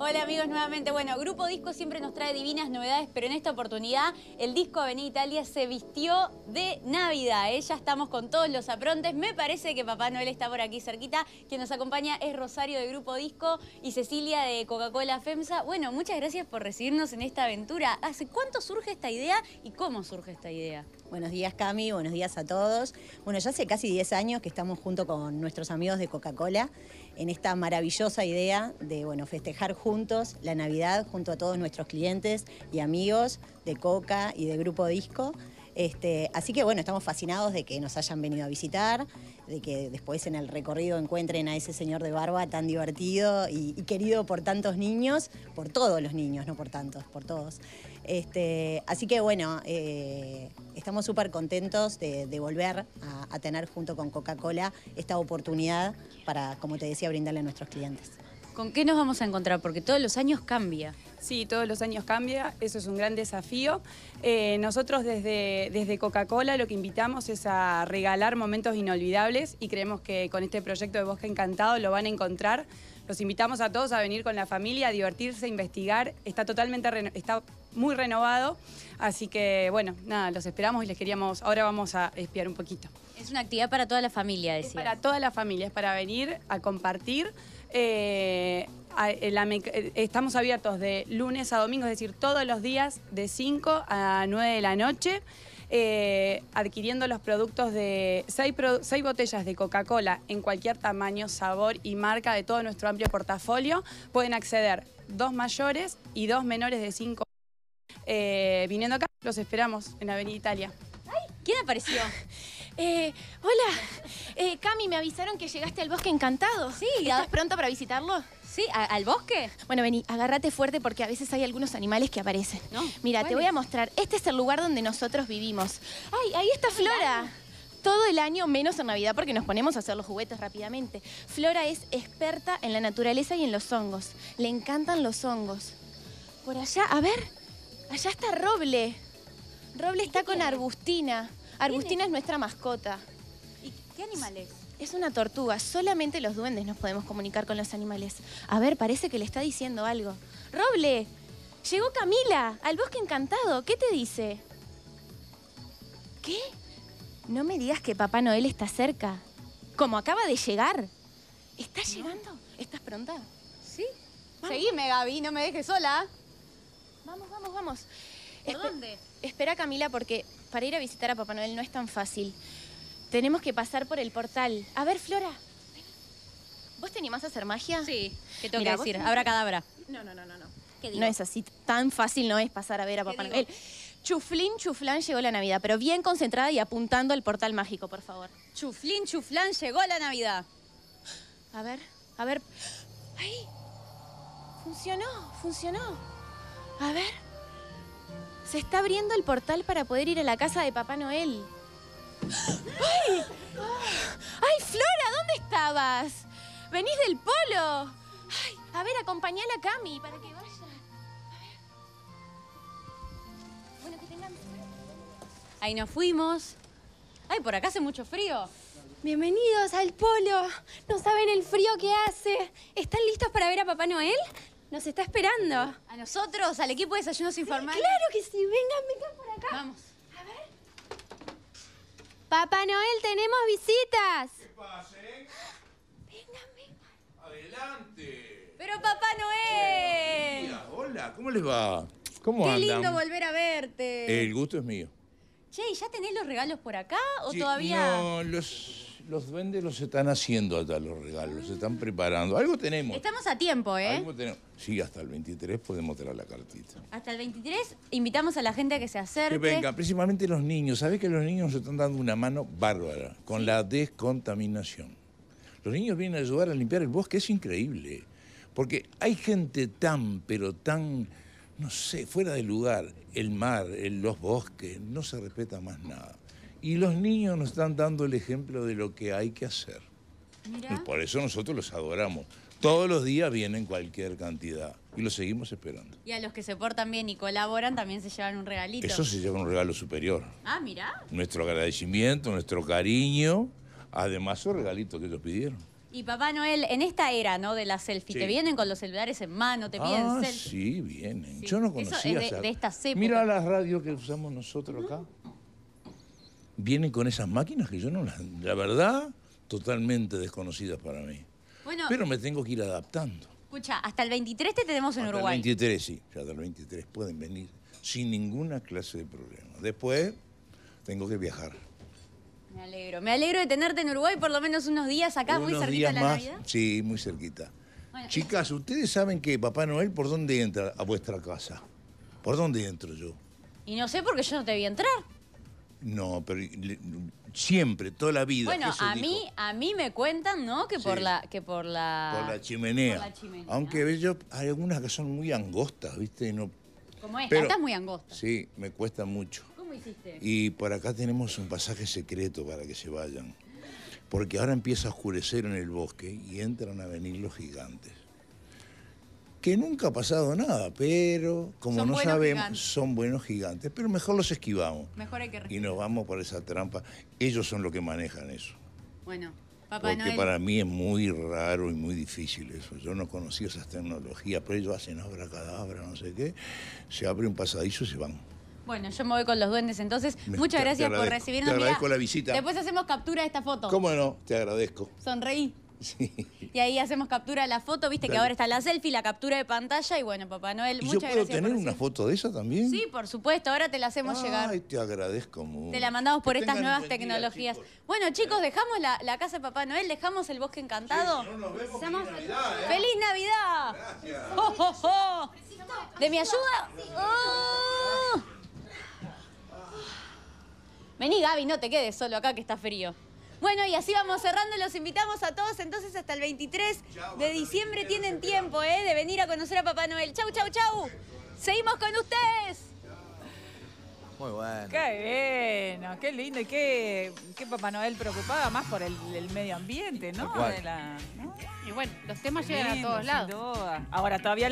Hola amigos nuevamente. Bueno, Grupo Disco siempre nos trae divinas novedades, pero en esta oportunidad el disco Avenida Italia se vistió de Navidad. ¿eh? Ya estamos con todos los aprontes. Me parece que Papá Noel está por aquí cerquita. Quien nos acompaña es Rosario de Grupo Disco y Cecilia de Coca-Cola FEMSA. Bueno, muchas gracias por recibirnos en esta aventura. ¿Hace cuánto surge esta idea y cómo surge esta idea? Buenos días Cami, buenos días a todos. Bueno, ya hace casi 10 años que estamos junto con nuestros amigos de Coca-Cola en esta maravillosa idea de bueno, festejar juntos la Navidad junto a todos nuestros clientes y amigos de Coca y de Grupo Disco. Este, así que bueno, estamos fascinados de que nos hayan venido a visitar, de que después en el recorrido encuentren a ese señor de barba tan divertido y, querido por tantos niños, por todos los niños, no por tantos, por todos. Este, así que bueno, eh, estamos súper contentos de, volver a tener junto con Coca-Cola esta oportunidad para, como te decía, brindarle a nuestros clientes. ¿Con qué nos vamos a encontrar? Porque todos los años cambia. Sí, todos los años cambia, eso es un gran desafío. Eh, nosotros desde, desde Coca-Cola lo que invitamos es a regalar momentos inolvidables y creemos que con este proyecto de Bosque Encantado lo van a encontrar. Los invitamos a todos a venir con la familia, a divertirse, a investigar. Está totalmente está muy renovado, así que bueno, nada, los esperamos y les queríamos, ahora vamos a espiar un poquito. Es una actividad para toda la familia, decía. Para toda la familia, es para venir a compartir. Eh, eh, eh, estamos abiertos de lunes a domingo, es decir, todos los días de 5 a 9 de la noche. adquiriendo los productos de 6, botellas de Coca-Cola en cualquier tamaño, sabor y marca de todo nuestro amplio portafolio, pueden acceder dos mayores y dos menores de 5 viniendo acá. Los esperamos en Avenida Italia. ¿Quién apareció? Eh, hola, eh, Cami, me avisaron que llegaste al bosque encantado. Sí, ¿estás pronto para visitarlo? Sí, ¿al bosque? Bueno, vení, agárrate fuerte porque a veces hay algunos animales que aparecen. Mira, te voy a mostrar. Este es el lugar donde nosotros vivimos. ¡Ay, ahí está Flora! todo el año, menos en Navidad, porque nos ponemos a hacer los juguetes rápidamente. Flora es experta en la naturaleza y en los hongos. Le encantan los hongos. Por allá, a ver, allá está Roble. Roble está con Arbustina. ¡Argustina es nuestra mascota. ¿Y qué animal es? Es una tortuga, solamente los duendes nos podemos comunicar con los animales. A ver, parece que le está diciendo algo. ¡Roble! Llegó Camila al bosque encantado. ¿Qué te dice? ¿Qué? No me digas que Papá Noel está cerca. ¿Cómo? acaba de llegar. ¿Está llegando? ¿Estás pronta? Sí. Seguime, Gaby, no me dejes sola. Vamos, vamos, vamos. ¿Por dónde? Espera, Camila, porque para ir a visitar a Papá Noel no es tan fácil. Tenemos que pasar por el portal. A ver, Flora. ¿Vos te más a hacer magia? Sí. ¿Qué tengo que decir? cadabra. No, no, no, no. no. No es así. Tan fácil no es pasar a ver a Papá Noel. Chuflín, chuflán, llegó la Navidad. Pero bien concentrada y apuntando al portal mágico, por favor. Chuflín, chuflán, llegó la Navidad. A ver, a ver. ¡Ay! Funcionó, funcionó. A ver. Se está abriendo el portal para poder ir a la casa de Papá Noel. ¡Ay! ¡Ay, Flora! ¿Dónde estabas? ¡Venís del polo! A ver, acompañala a Cami para que vaya. Bueno, que tengan... Ahí nos fuimos. ¡Ay, por acá hace mucho frío! Bienvenidos al polo. No saben el frío que hace. ¿Están listos para ver a Papá Noel? Nos está esperando. ¿A nosotros? ¿Al equipo de desayunos informales? Claro que sí. Vengan, vengan por acá. Vamos. A ver. Papá Noel, tenemos visitas. ¿Qué pasa, Vengan, eh? vengan. Adelante. Pero Papá Noel. hola, ¿cómo les va? ¿Cómo andan? Qué lindo volver a verte. El gusto es mío. Che, ya tenés los regalos por acá o todavía...? No, los los duendes los están haciendo hasta los regalos, se están preparando. Algo tenemos. Estamos a tiempo, ¿eh? Algo tenemos. Sí, hasta el 23 podemos traer la cartita. Hasta el 23 invitamos a la gente a que se acerque. Que venga, principalmente los niños. Sabés que los niños se están dando una mano bárbara con la descontaminación. Los niños vienen a ayudar a limpiar el bosque, es increíble. Porque hay gente tan, pero tan, no sé, fuera de lugar. El mar, los bosques, no se respeta más nada. Y los niños nos están dando el ejemplo de lo que hay que hacer. Y Por eso nosotros los adoramos. Todos los días vienen cualquier cantidad y los seguimos esperando. Y a los que se portan bien y colaboran también se llevan un regalito. Eso se lleva un regalo superior. Ah, mira Nuestro agradecimiento, nuestro cariño, además son regalitos que ellos pidieron. Y Papá Noel, en esta era, ¿no? De la selfie, te vienen con los celulares en mano, te ah, Sí, vienen. Yo no conocía. Eso Mira las radios que usamos nosotros acá vienen con esas máquinas que yo no las, la verdad, totalmente desconocidas para mí. Pero me tengo que ir adaptando. Escucha, hasta el 23 te tenemos en hasta El 23, sí, hasta el 23 pueden venir sin ninguna clase de problema. Después tengo que viajar. Me alegro, me alegro de tenerte en Uruguay por lo menos unos días acá, muy cerquita días la más, Sí, muy cerquita. Chicas, ustedes saben que Papá Noel por dónde entra a vuestra casa. ¿Por dónde entro yo? Y no sé porque yo no te vi entrar. No, pero siempre, toda la vida. Bueno, a mí, a mí me cuentan, ¿no? Que por la, que por la. chimenea. Aunque yo, hay algunas que son muy angostas, ¿viste? No, Como es? muy angosta. Sí, me cuesta mucho. ¿Cómo hiciste? Y por acá tenemos un pasaje secreto para que se vayan. Porque ahora empieza a oscurecer en el bosque y entran a venir los gigantes que nunca ha pasado nada, pero como no sabemos, son buenos gigantes, pero mejor los esquivamos. Mejor hay que Y nos vamos por esa trampa. Ellos son los que manejan eso. Bueno, Papá Porque para mí es muy raro y muy difícil eso. Yo no conocía esas tecnologías, pero ellos hacen obra cadabra, no sé qué. Se abre un pasadizo y se van. Bueno, yo me voy con los duendes entonces. Muchas gracias por recibirnos. Te agradezco la visita. Después hacemos captura de esta foto. ¿Cómo no? Te agradezco. Sonreí. Y ahí hacemos captura de la foto, viste que ahora está la selfie, la captura de pantalla y bueno, Papá Noel, yo puedo tener una foto de ella también? Sí, por supuesto, ahora te la hacemos llegar. Ay, te agradezco mucho. Te la mandamos por estas nuevas tecnologías. Bueno, chicos, dejamos la, casa de Papá Noel, dejamos el bosque encantado. ¿eh? feliz Navidad. ¡Oh, oh, oh! ¿De mi ayuda? Vení, Gaby, no te quedes solo acá que está frío. Bueno, y así vamos cerrando. Los invitamos a todos entonces hasta el 23 de diciembre. Tienen tiempo eh, de venir a conocer a Papá Noel. Chau, chau, chau. Seguimos con ustedes. Muy bueno. Qué bueno, qué lindo y qué, Papá Noel preocupaba más por el, medio ambiente, ¿no? Y bueno, los temas llegan a todos lados. Ahora todavía...